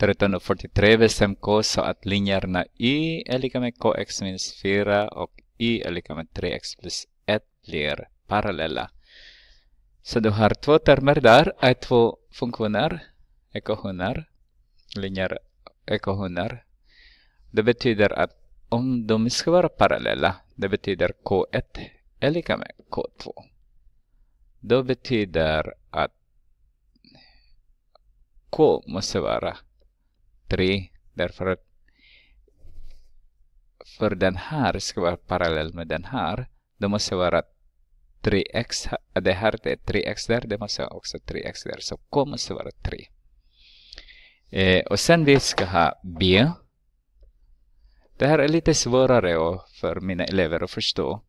13 343 bestämt k så att linjerna y är lika med kx minus 4 och y är lika med 3x plus 1 blir parallella. Så du har två termer där, är två funktioner, ekvationer, linjer, ekvationer. Det betyder att om de ska vara parallella, det betyder k1 är lika med k2. Då betyder att k måste vara 3 därför att för den här ska vara parallell med den här då måste vara 3x, det här är 3x där, det måste också 3x där, så k måste vara 3. Eh, och sen vi ska ha b. Det här är lite svårare för mina elever att förstå.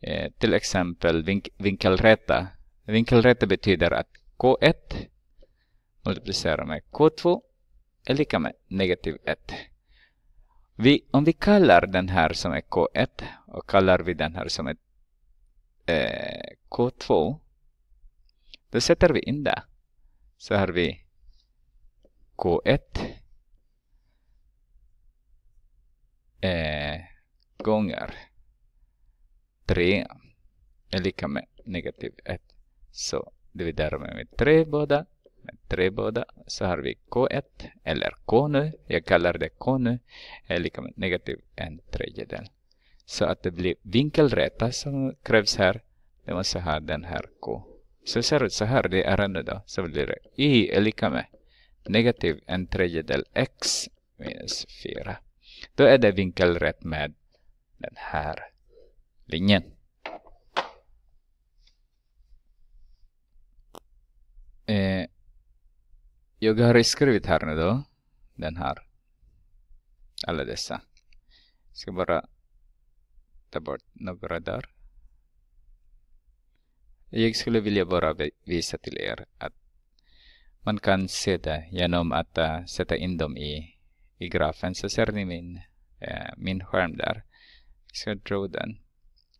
Eh, till exempel vink vinkelrätta. Vinkelrätta betyder att k1 multiplicerar med k2 är lika med negativ 1. Vi, om vi kallar den här som är K1 och kallar vi den här som är eh, K2 då sätter vi in det. Så har vi K1 eh, gånger 3 är lika med negativ 1. Så dividerar vi med 3 båda med tre båda så har vi K1 eller K nu. Jag kallar det K nu är lika med negativ en tredjedel. Så att det blir vinkelrätta som krävs här, det måste ha den här K. Så ser det ut så här, det är ändå då, så blir det Y är lika med negativ en tredjedel X minus 4. Då är det vinkelrätt med den här linjen. Jag har skrivit här nu då. Den här. Alla dessa. ska bara ta bort några där. Jag skulle vilja bara visa till er att man kan se det genom att uh, sätta in dem i, i grafen. Så ser ni min, uh, min skärm där. Jag ska dra den.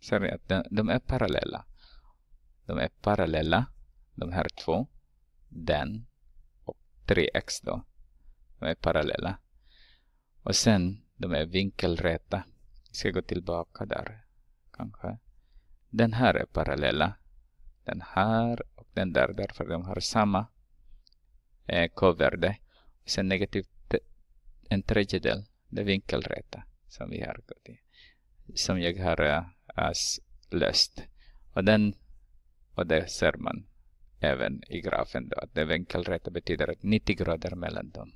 Ser ni att de, de är parallella? De är parallella, de här två. Den 3x då. De är parallella. Och sen, de är vinkelräta. Vi ska gå tillbaka där, kanske. Den här är parallella. Den här och den där, därför de har samma eh, k-värde. Sen negativt en tredjedel, det är vinkelräta som vi har gått i. Som jag har äh, löst. Och den, och det ser man även i grafen. Då, att den vinkelräta betyder att 90 grader mellan dem.